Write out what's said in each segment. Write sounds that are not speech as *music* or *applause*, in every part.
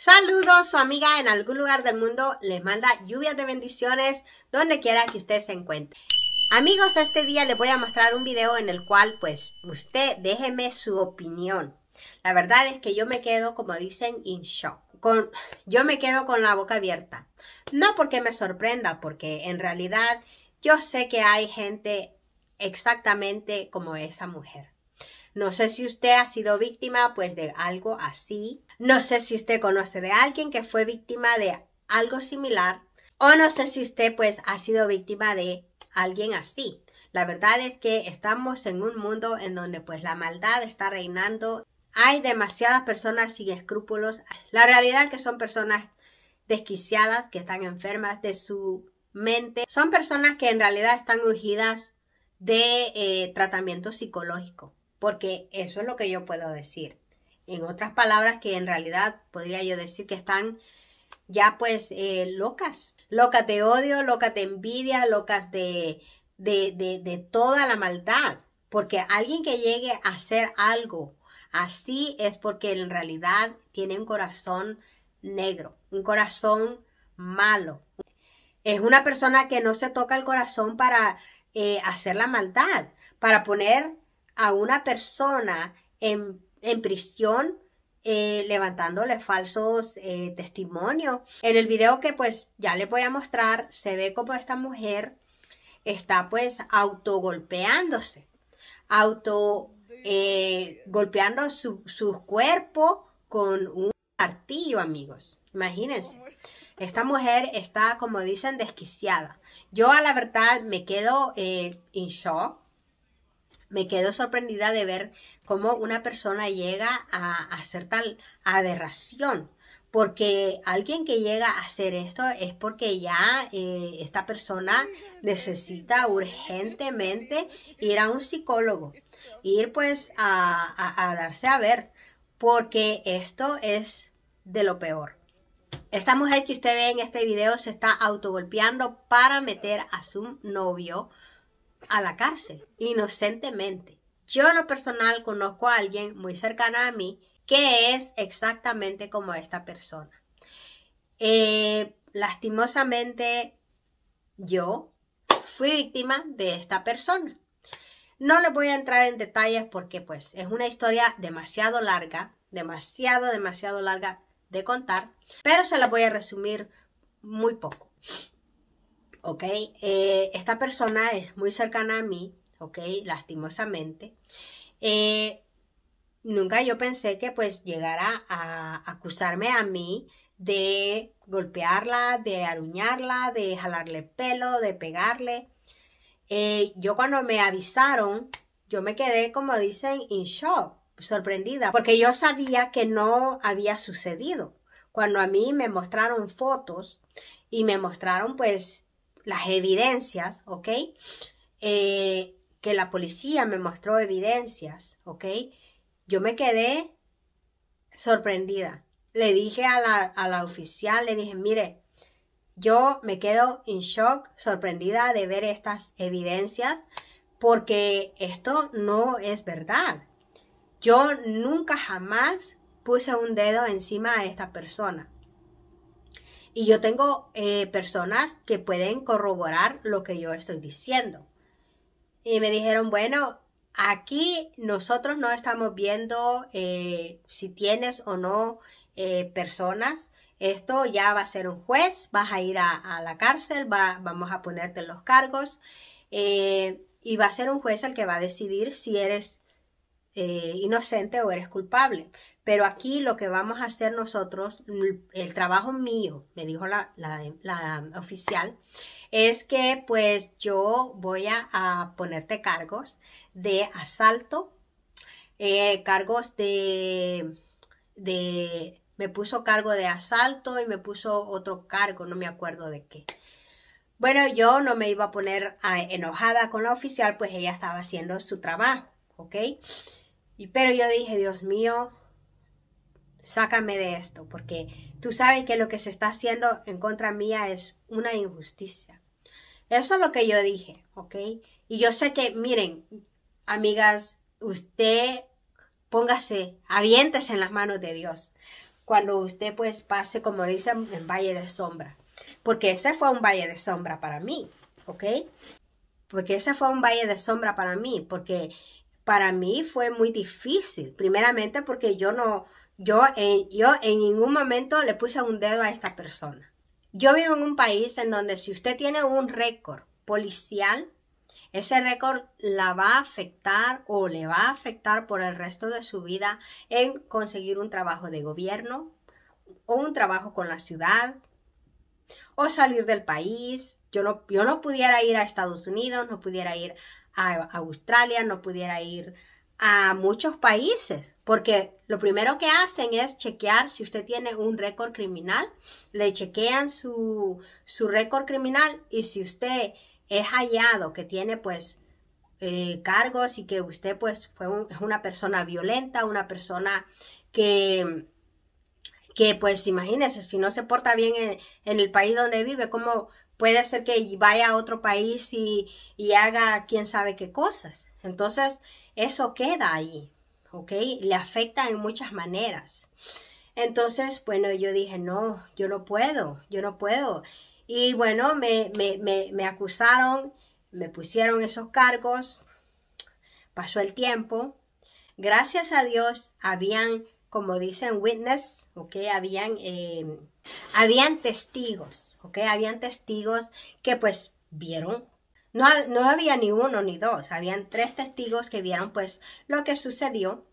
Saludos, su amiga en algún lugar del mundo les manda lluvias de bendiciones donde quiera que usted se encuentre. Amigos, este día les voy a mostrar un video en el cual pues usted déjeme su opinión. La verdad es que yo me quedo, como dicen, in shock. Con, yo me quedo con la boca abierta. No porque me sorprenda, porque en realidad yo sé que hay gente exactamente como esa mujer. No sé si usted ha sido víctima pues de algo así. No sé si usted conoce de alguien que fue víctima de algo similar. O no sé si usted pues ha sido víctima de alguien así. La verdad es que estamos en un mundo en donde pues la maldad está reinando. Hay demasiadas personas sin escrúpulos. La realidad es que son personas desquiciadas, que están enfermas de su mente. Son personas que en realidad están urgidas de eh, tratamiento psicológico porque eso es lo que yo puedo decir. En otras palabras que en realidad podría yo decir que están ya pues eh, locas, locas de odio, locas de envidia, locas de, de, de, de toda la maldad, porque alguien que llegue a hacer algo así es porque en realidad tiene un corazón negro, un corazón malo. Es una persona que no se toca el corazón para eh, hacer la maldad, para poner a una persona en, prisión eh, levantándole falsos eh, testimonios. En el video que pues ya les voy a mostrar, se ve como esta mujer está pues autogolpeándose, auto eh, golpeando su, su cuerpo con un martillo, amigos. Imagínense. Esta mujer está, como dicen, desquiciada. Yo a la verdad me quedo en shock me quedo sorprendida de ver cómo una persona llega a hacer tal aberración. Porque alguien que llega a hacer esto es porque ya eh, esta persona necesita urgentemente ir a un psicólogo, ir pues a darse a ver, porque esto es de lo peor. Esta mujer que usted ve en este video se está autogolpeando para meter a su novio a la cárcel, inocentemente. Yo en lo personal conozco a alguien muy cercana a mí que es exactamente como esta persona. Eh, lastimosamente, yo fui víctima de esta persona. No le voy a entrar en detalles porque pues es una historia demasiado larga, demasiado, demasiado larga de contar, pero se la voy a resumir muy poco. ¿ok? Eh, esta persona es muy cercana a mí, ¿ok? Lastimosamente. Eh, nunca yo pensé que pues llegara a acusarme a mí de golpearla, de aruñarla, de jalarle pelo, de pegarle. Eh, yo cuando me avisaron, yo me quedé como dicen in shock, sorprendida, porque yo sabía que no había sucedido. Cuando a mí me mostraron fotos y me mostraron pues las evidencias, ¿ok? Eh, que la policía me mostró evidencias, ¿ok? Yo me quedé sorprendida. Le dije a la, a la oficial, le dije, mire, yo me quedo en shock, sorprendida de ver estas evidencias, porque esto no es verdad. Yo nunca jamás puse un dedo encima de esta persona. Y yo tengo eh, personas que pueden corroborar lo que yo estoy diciendo. Y me dijeron, bueno, aquí nosotros no estamos viendo eh, si tienes o no eh, personas. Esto ya va a ser un juez, vas a ir a, la cárcel, vamos a ponerte los cargos. y va a ser un juez el que va a decidir si eres eh, inocente o eres culpable. Pero aquí lo que vamos a hacer nosotros, mm, el trabajo mío, me dijo la, oficial, es que pues yo voy a, ponerte cargos de asalto, eh, cargos de, de, me puso cargo de asalto y me puso otro cargo, no me acuerdo de qué. Bueno, yo no me iba a poner ah, enojada con la oficial, pues ella estaba haciendo su trabajo, ¿ok? pero yo dije, Dios mío, sácame de esto, porque tú sabes que lo que se está haciendo en contra mía es una injusticia. Eso es lo que yo dije, ¿ok? Y yo sé que, miren, amigas, usted póngase, aviéntese en las manos de Dios cuando usted pues pase, como dicen, en valle de sombra. Porque ese fue un valle de sombra para mí, ¿ok? Porque ese fue un valle de sombra para mí, porque para mí fue muy difícil, primeramente porque yo no, yo en, yo en ningún momento le puse un dedo a esta persona. Yo vivo en un país en donde si usted tiene un récord policial, ese récord la va a afectar o le va a afectar por el resto de su vida en conseguir un trabajo de gobierno o un trabajo con la ciudad o salir del país. Yo no, yo no pudiera ir a Estados Unidos, no pudiera ir a Australia, no pudiera ir a muchos países, porque lo primero que hacen es chequear si usted tiene un récord criminal, le chequean su, su récord criminal y si usted es hallado que tiene pues eh, cargos y que usted pues fue una persona violenta, una persona que, que pues imagínese, si no se porta bien en, en el país donde vive, como... Puede ser que vaya a otro país y, haga quién sabe qué cosas. Entonces, eso queda ahí, ¿ok? Le afecta en muchas maneras. Entonces, bueno, yo dije, no, yo no puedo, yo no puedo. Y bueno, me, me, me, acusaron, me pusieron esos cargos, pasó el tiempo. Gracias a Dios, habían, como dicen, witness, ¿ok? Habían, eh, habían testigos habían testigos que pues vieron. No, no había ni uno ni dos, habían tres testigos que vieron pues lo que sucedió,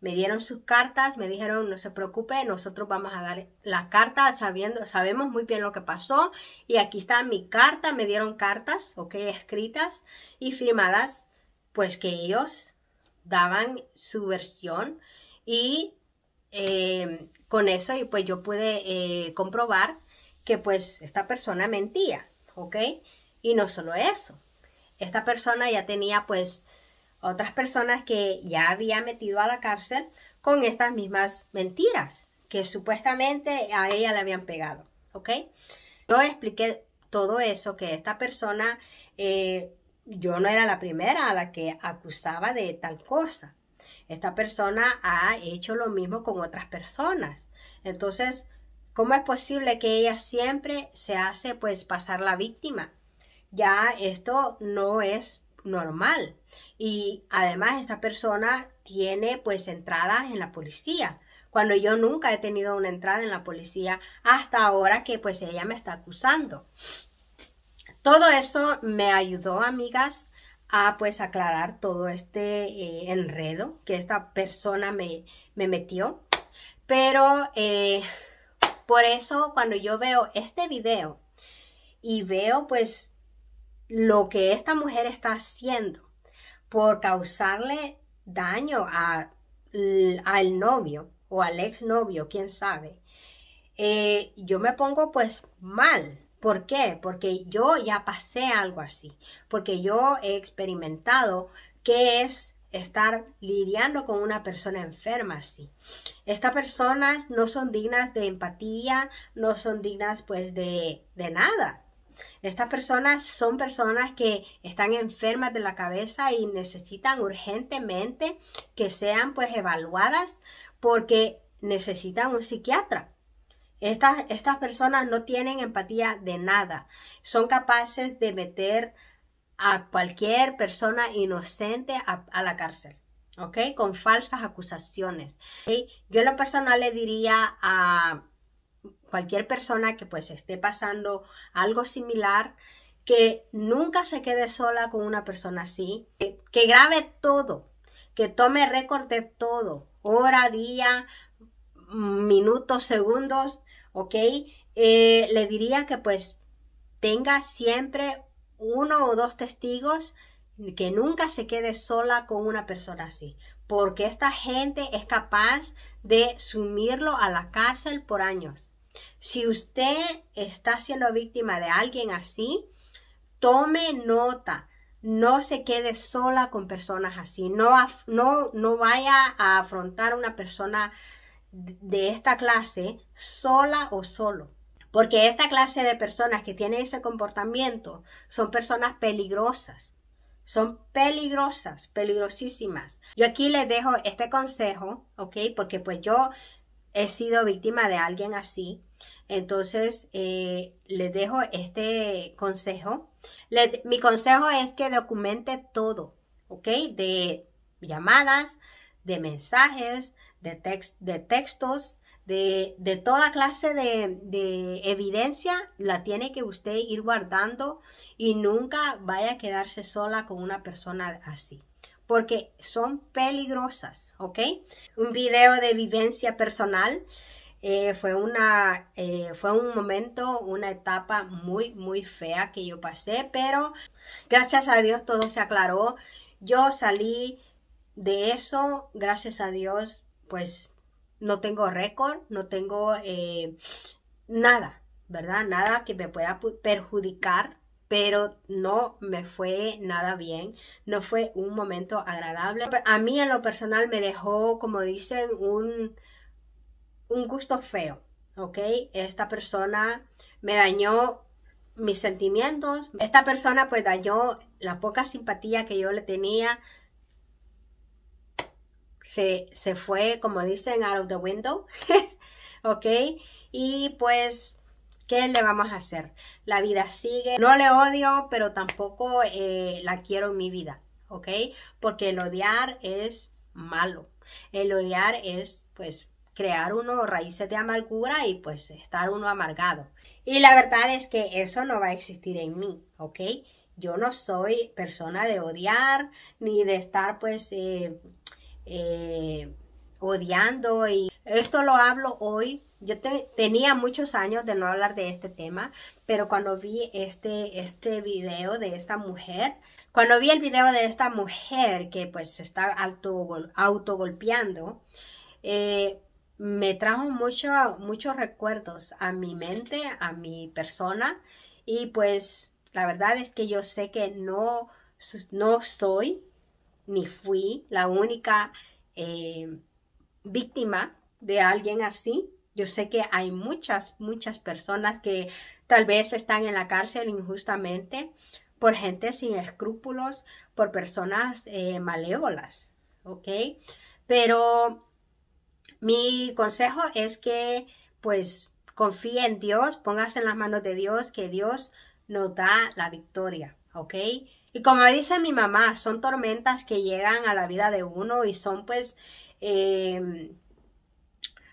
Me dieron sus cartas, me dijeron no se preocupe, nosotros vamos a dar la carta sabiendo, sabemos muy bien lo que pasó y aquí está mi carta, me dieron cartas, ¿ok? Escritas y firmadas, pues que ellos daban su versión y eh, con eso y pues yo pude eh, comprobar que pues esta persona mentía, ¿ok? Y no solo eso, esta persona ya tenía pues otras personas que ya había metido a la cárcel con estas mismas mentiras que supuestamente a ella le habían pegado, ¿ok? Yo expliqué todo eso, que esta persona, eh, yo no era la primera a la que acusaba de tal cosa. Esta persona ha hecho lo mismo con otras personas. Entonces, ¿Cómo es posible que ella siempre se hace pues pasar la víctima? Ya esto no es normal. Y además esta persona tiene pues entradas en la policía, cuando yo nunca he tenido una entrada en la policía hasta ahora que pues ella me está acusando. Todo eso me ayudó, amigas, a pues aclarar todo este eh, enredo que esta persona me, me metió. Pero eh, por eso cuando yo veo este video y veo pues lo que esta mujer está haciendo por causarle daño a, al novio o al exnovio, quién sabe, eh, yo me pongo pues mal. ¿Por qué? Porque yo ya pasé algo así, porque yo he experimentado qué es estar lidiando con una persona enferma así. Estas personas no son dignas de empatía, no son dignas pues de, de nada. Estas personas son personas que están enfermas de la cabeza y necesitan urgentemente que sean pues evaluadas porque necesitan un psiquiatra. Estas, estas personas no tienen empatía de nada. Son capaces de meter a cualquier persona inocente a, la cárcel. ¿ok? Con falsas acusaciones. Yo en lo personal le diría a cualquier persona que pues esté pasando algo similar, que nunca se quede sola con una persona así, que, grabe todo, que tome récord de todo, hora, día, minutos, segundos, ¿ok? Eh, le diría que pues tenga siempre uno o dos testigos, que nunca se quede sola con una persona así, porque esta gente es capaz de sumirlo a la cárcel por años. Si usted está siendo víctima de alguien así, tome nota, no se quede sola con personas así, no, no vaya a afrontar a una persona de esta clase sola o solo porque esta clase de personas que tienen ese comportamiento son personas peligrosas. Son peligrosas, peligrosísimas. Yo aquí les dejo este consejo, ¿ok? Porque pues yo he sido víctima de alguien así. Entonces, eh, les dejo este consejo. mi consejo es que documente todo, ¿ok? De llamadas, de mensajes, de, de textos, de, toda clase de, evidencia la tiene que usted ir guardando y nunca vaya a quedarse sola con una persona así. Porque son peligrosas, ¿ok? Un video de vivencia personal eh, fue, una, eh, fue un momento, una etapa muy, muy fea que yo pasé, pero gracias a Dios todo se aclaró. Yo salí de eso, gracias a Dios, pues no tengo récord, no tengo eh, nada, ¿verdad? Nada que me pueda perjudicar, pero no me fue nada bien, no fue un momento agradable. A mí en lo personal me dejó, como dicen, un, un gusto feo, ¿ok? Esta persona me dañó mis sentimientos, esta persona pues dañó la poca simpatía que yo le tenía se, fue, como dicen, out of the window, *laughs* ¿ok? Y pues, ¿qué le vamos a hacer? La vida sigue, no le odio, pero tampoco eh, la quiero en mi vida, ¿ok? Porque el odiar es malo, el odiar es, pues, crear uno raíces de amargura y pues estar uno amargado. Y la verdad es que eso no va a existir en mí, ¿ok? Yo no soy persona de odiar ni de estar pues eh, eh, odiando y esto lo hablo hoy. Yo tenía muchos años de no hablar de este tema, pero cuando vi este, este video de esta mujer, cuando vi el video de esta mujer que pues está autogolpeando, eh, me trajo muchos muchos recuerdos a mi mente, a mi persona, y pues la verdad es que yo sé que no, no soy ni fui la única eh, víctima de alguien así. Yo sé que hay muchas, muchas personas que tal vez están en la cárcel injustamente por gente sin escrúpulos, por personas eh, malévolas, ¿ok? Pero mi consejo es que pues confíe en Dios, póngase en las manos de Dios, que Dios nos da la victoria. ¿ok? Y como dice mi mamá, son tormentas que llegan a la vida de uno y son pues, em,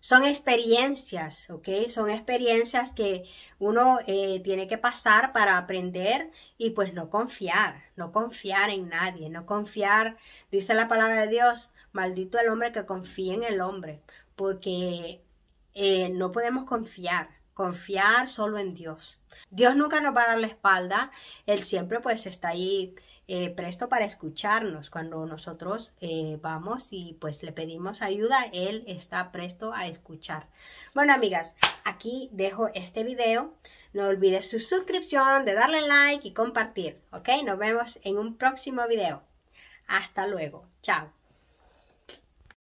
son experiencias, ¿ok? Son experiencias que uno eh, tiene que pasar para aprender y pues no confiar, no confiar en nadie, no confiar, dice la palabra de Dios, maldito el hombre que confíe en el hombre, porque eh, no podemos confiar, confiar solo en Dios. Dios nunca nos va a dar la espalda, Él siempre pues está ahí eh, presto para escucharnos. Cuando nosotros eh, vamos y pues le pedimos ayuda, Él está presto a escuchar. Bueno amigas, aquí dejo este video. No olvides su suscripción, de darle like y compartir. ¿Ok? Nos vemos en un próximo video. Hasta luego. Chao.